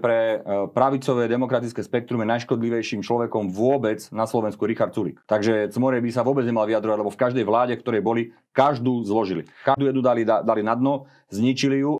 pre e, pravicové demokratické spektrum je najškodlivejším človekom vôbec na Slovensku Richard Sulik. Takže Cmore by sa vôbec nemal vyjadrovať, lebo v každej vláde, ktorej boli, každú zložili. Každú jednu dali, dali na dno, zničili ju